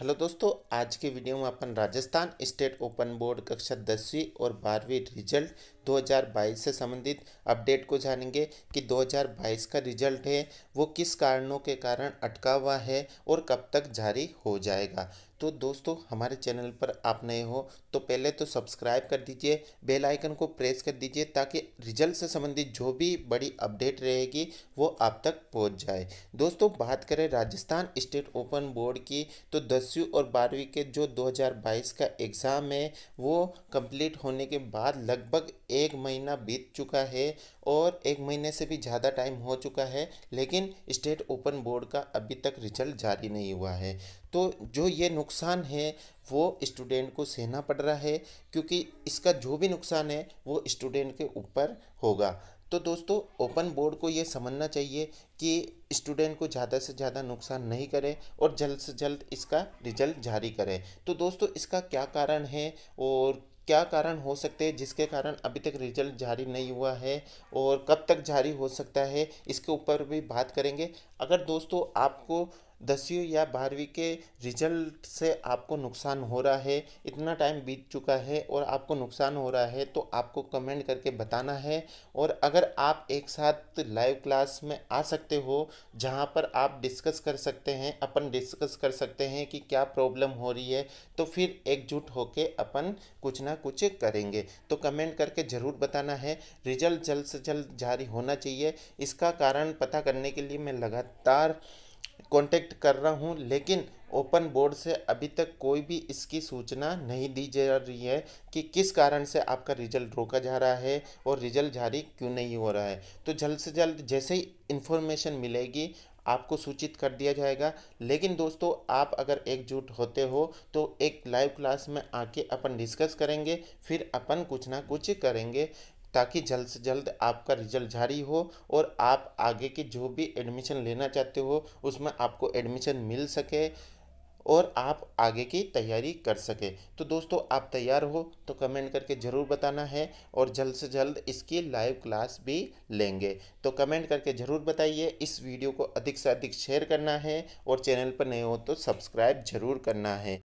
hello दोस्तों आज के वीडियो में अपन राजस्थान स्टेट ओपन बोर्ड कक्षा दसवीं और बारहवीं रिजल्ट 2022 से संबंधित अपडेट को जानेंगे कि 2022 का रिजल्ट है वो किस कारणों के कारण अटका हुआ है और कब तक जारी हो जाएगा तो दोस्तों हमारे चैनल पर आप नए हो तो पहले तो सब्सक्राइब कर दीजिए बेल आइकन को प्रेस कर दीजिए ताकि रिजल्ट से संबंधित जो भी बड़ी अपडेट रहेगी वो आप तक पहुंच जाए दोस्तों बात करें राजस्थान स्टेट ओपन बोर्ड की तो दसवीं और बारहवीं के जो 2022 का एग्ज़ाम है वो कंप्लीट होने के बाद लगभग एक महीना बीत चुका है और एक महीने से भी ज़्यादा टाइम हो चुका है लेकिन स्टेट ओपन बोर्ड का अभी तक रिजल्ट जारी नहीं हुआ है तो जो ये नुकसान है वो स्टूडेंट को सहना पड़ रहा है क्योंकि इसका जो भी नुकसान है वो स्टूडेंट के ऊपर होगा तो दोस्तों ओपन बोर्ड को ये समझना चाहिए कि स्टूडेंट को ज़्यादा से ज़्यादा नुकसान नहीं करें और जल्द से जल्द इसका रिजल्ट जारी करें तो दोस्तों इसका क्या कारण है और क्या कारण हो सकते हैं जिसके कारण अभी तक रिजल्ट जारी नहीं हुआ है और कब तक जारी हो सकता है इसके ऊपर भी बात करेंगे अगर दोस्तों आपको दसवीं या बारहवीं के रिजल्ट से आपको नुकसान हो रहा है इतना टाइम बीत चुका है और आपको नुकसान हो रहा है तो आपको कमेंट करके बताना है और अगर आप एक साथ लाइव क्लास में आ सकते हो जहाँ पर आप डिस्कस कर सकते हैं अपन डिस्कस कर सकते हैं कि क्या प्रॉब्लम हो रही है तो फिर एकजुट होकर अपन कुछ ना कुछ करेंगे तो कमेंट करके ज़रूर बताना है रिजल्ट जल्द से जल्द जारी होना चाहिए इसका कारण पता करने के लिए मैं लगातार कांटेक्ट कर रहा हूँ लेकिन ओपन बोर्ड से अभी तक कोई भी इसकी सूचना नहीं दी जा रही है कि किस कारण से आपका रिजल्ट रोका जा रहा है और रिजल्ट जारी क्यों नहीं हो रहा है तो जल्द से जल्द जैसे ही इन्फॉर्मेशन मिलेगी आपको सूचित कर दिया जाएगा लेकिन दोस्तों आप अगर एकजुट होते हो तो एक लाइव क्लास में आके अपन डिस्कस करेंगे फिर अपन कुछ ना कुछ करेंगे ताकि जल्द से जल्द आपका रिजल्ट जारी हो और आप आगे की जो भी एडमिशन लेना चाहते हो उसमें आपको एडमिशन मिल सके और आप आगे की तैयारी कर सके तो दोस्तों आप तैयार हो तो कमेंट करके ज़रूर बताना है और जल्द से जल्द इसकी लाइव क्लास भी लेंगे तो कमेंट करके ज़रूर बताइए इस वीडियो को अधिक से अधिक शेयर करना है और चैनल पर नए हो तो सब्सक्राइब ज़रूर करना है